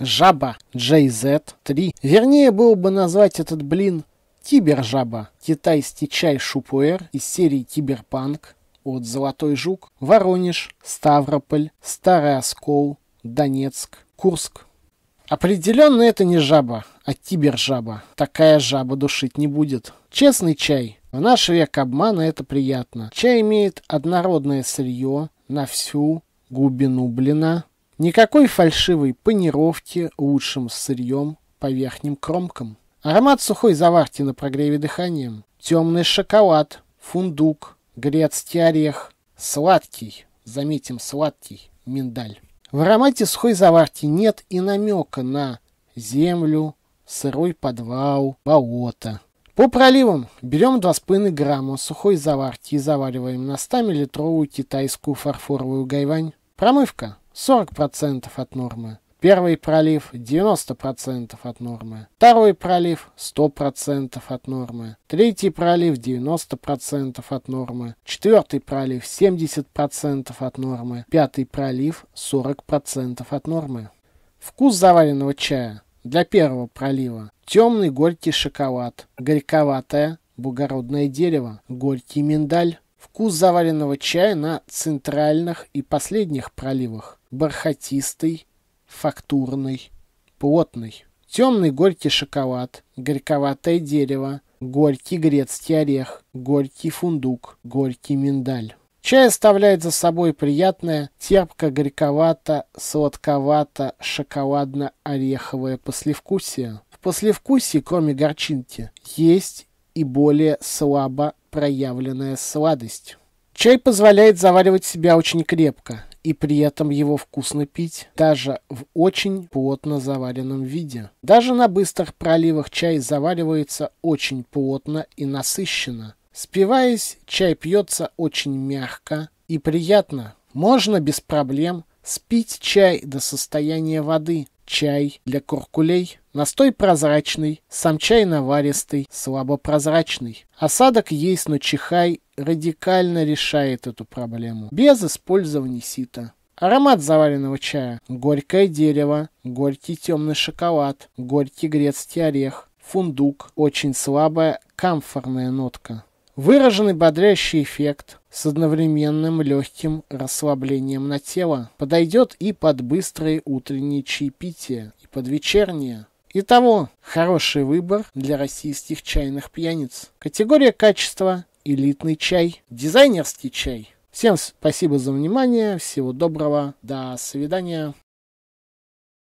Жаба JZ-3. Вернее, было бы назвать этот блин Тибержаба. Китайский чай Шупуэр из серии Тиберпанк от Золотой Жук. Воронеж, Ставрополь, Старый Оскол, Донецк, Курск. Определенно это не жаба, а тибержаба. Такая жаба душить не будет. Честный чай. В наш век обмана это приятно. Чай имеет однородное сырье на всю глубину блина. Никакой фальшивой панировки лучшим сырьем по верхним кромкам. Аромат сухой заварки на прогреве дыханием. Темный шоколад, фундук, грецкий орех. Сладкий, заметим, сладкий миндаль. В аромате сухой заварки нет и намека на землю, сырой подвал, болото. По проливам берем 2,5 грамма сухой заварки и завариваем на 100-миллилитровую китайскую фарфоровую гайвань. Промывка 40% от нормы. Первый пролив 90% от нормы. Второй пролив 100% от нормы. Третий пролив 90% от нормы. Четвертый пролив 70% от нормы. Пятый пролив 40% от нормы. Вкус заваренного чая для первого пролива. Темный горький шоколад. Горьковатое бугородное дерево. Горький миндаль. Вкус заваренного чая на центральных и последних проливах бархатистый, фактурный, плотный. Темный горький шоколад, горьковатое дерево, горький грецкий орех, горький фундук, горький миндаль. Чай оставляет за собой приятное, терпко-горьковато-сладковато-шоколадно-ореховое послевкусие. В послевкусии, кроме горчинки, есть и более слабо проявленная сладость. Чай позволяет заваривать себя очень крепко, и при этом его вкусно пить, даже в очень плотно заваренном виде. Даже на быстрых проливах чай заваривается очень плотно и насыщенно. Спиваясь, чай пьется очень мягко и приятно. Можно без проблем спить чай до состояния воды. Чай для куркулей. Настой прозрачный, сам чай наваристый, слабопрозрачный. Осадок есть, но чихай радикально решает эту проблему. Без использования сита. Аромат заваренного чая. Горькое дерево, горький темный шоколад, горький грецкий орех, фундук, очень слабая камфорная нотка. Выраженный бодрящий эффект с одновременным легким расслаблением на тело подойдет и под быстрое утреннее чаепития, и под вечернее. Итого, хороший выбор для российских чайных пьяниц. Категория качества – элитный чай, дизайнерский чай. Всем спасибо за внимание, всего доброго, до свидания.